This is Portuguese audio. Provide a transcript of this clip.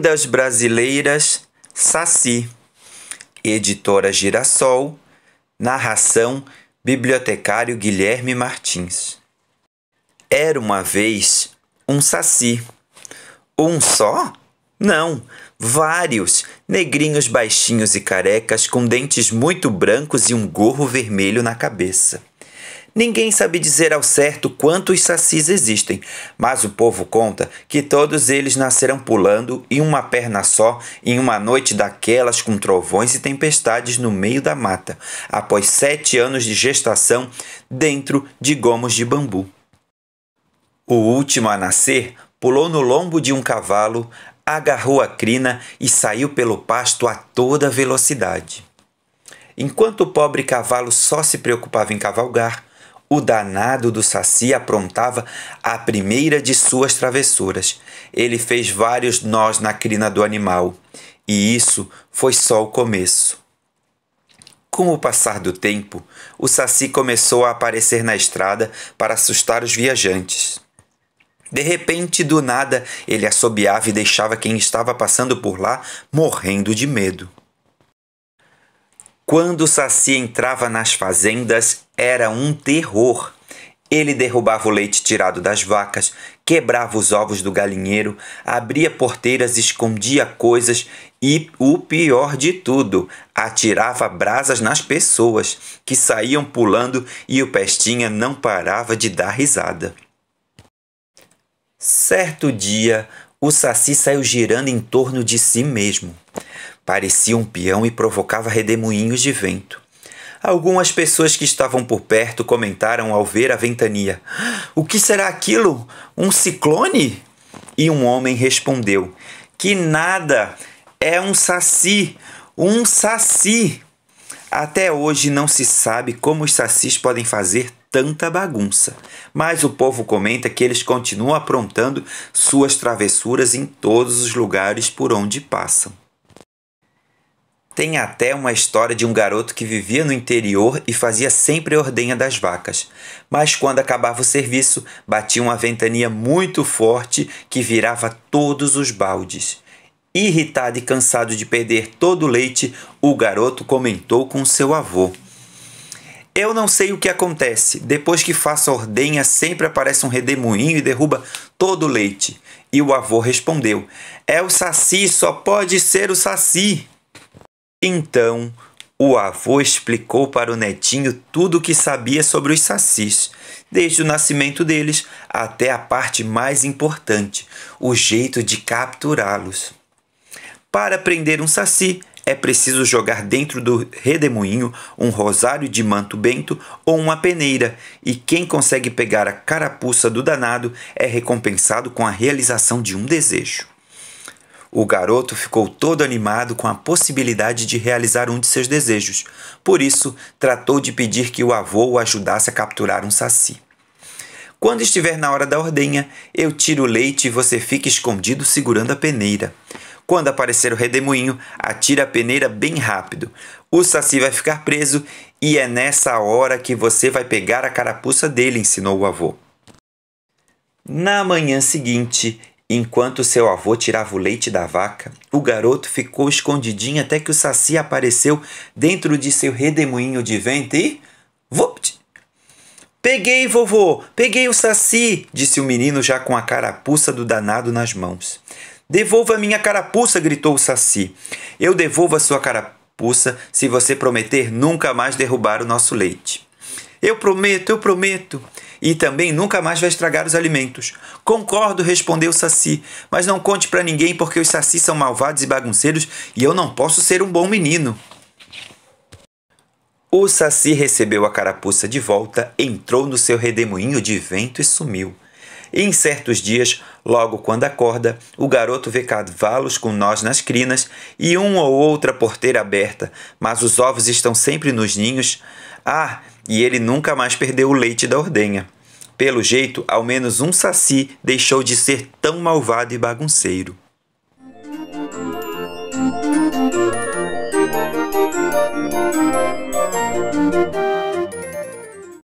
Lendas Brasileiras Saci, editora Girassol, narração bibliotecário Guilherme Martins. Era uma vez um saci. Um só? Não, vários, negrinhos baixinhos e carecas com dentes muito brancos e um gorro vermelho na cabeça. Ninguém sabe dizer ao certo quantos sacis existem, mas o povo conta que todos eles nasceram pulando em uma perna só em uma noite daquelas com trovões e tempestades no meio da mata, após sete anos de gestação dentro de gomos de bambu. O último a nascer pulou no lombo de um cavalo, agarrou a crina e saiu pelo pasto a toda velocidade. Enquanto o pobre cavalo só se preocupava em cavalgar, o danado do Saci aprontava a primeira de suas travessuras. Ele fez vários nós na crina do animal, e isso foi só o começo. Com o passar do tempo, o Saci começou a aparecer na estrada para assustar os viajantes. De repente, do nada, ele assobiava e deixava quem estava passando por lá morrendo de medo. Quando o Saci entrava nas fazendas, era um terror. Ele derrubava o leite tirado das vacas, quebrava os ovos do galinheiro, abria porteiras, escondia coisas e, o pior de tudo, atirava brasas nas pessoas, que saíam pulando e o Pestinha não parava de dar risada. Certo dia, o Saci saiu girando em torno de si mesmo. Parecia um peão e provocava redemoinhos de vento. Algumas pessoas que estavam por perto comentaram ao ver a ventania: O que será aquilo? Um ciclone? E um homem respondeu: Que nada! É um saci! Um saci! Até hoje não se sabe como os sacis podem fazer tanta bagunça, mas o povo comenta que eles continuam aprontando suas travessuras em todos os lugares por onde passam. Tem até uma história de um garoto que vivia no interior e fazia sempre ordenha das vacas. Mas quando acabava o serviço, batia uma ventania muito forte que virava todos os baldes. Irritado e cansado de perder todo o leite, o garoto comentou com seu avô. Eu não sei o que acontece. Depois que faço ordenha, sempre aparece um redemoinho e derruba todo o leite. E o avô respondeu: É o saci, só pode ser o saci. Então, o avô explicou para o netinho tudo o que sabia sobre os sacis, desde o nascimento deles até a parte mais importante, o jeito de capturá-los. Para prender um saci, é preciso jogar dentro do redemoinho um rosário de manto bento ou uma peneira, e quem consegue pegar a carapuça do danado é recompensado com a realização de um desejo. O garoto ficou todo animado com a possibilidade de realizar um de seus desejos, por isso tratou de pedir que o avô o ajudasse a capturar um saci. Quando estiver na hora da ordenha, eu tiro o leite e você fica escondido segurando a peneira. Quando aparecer o redemoinho, atira a peneira bem rápido. O saci vai ficar preso e é nessa hora que você vai pegar a carapuça dele, ensinou o avô. Na manhã seguinte, Enquanto seu avô tirava o leite da vaca, o garoto ficou escondidinho até que o saci apareceu dentro de seu redemoinho de vento e. Vupt! Peguei, vovô! Peguei o saci! disse o menino já com a carapuça do danado nas mãos. Devolva minha carapuça! gritou o saci. Eu devolvo a sua carapuça se você prometer nunca mais derrubar o nosso leite. Eu prometo, eu prometo! e também nunca mais vai estragar os alimentos. Concordo, respondeu o Saci, mas não conte para ninguém porque os Saci são malvados e bagunceiros e eu não posso ser um bom menino. O Saci recebeu a carapuça de volta, entrou no seu redemoinho de vento e sumiu. em certos dias, logo quando acorda, o garoto vê cavalos com nós nas crinas e uma ou outra porteira aberta, mas os ovos estão sempre nos ninhos. Ah, e ele nunca mais perdeu o leite da ordenha. Pelo jeito, ao menos um saci deixou de ser tão malvado e bagunceiro.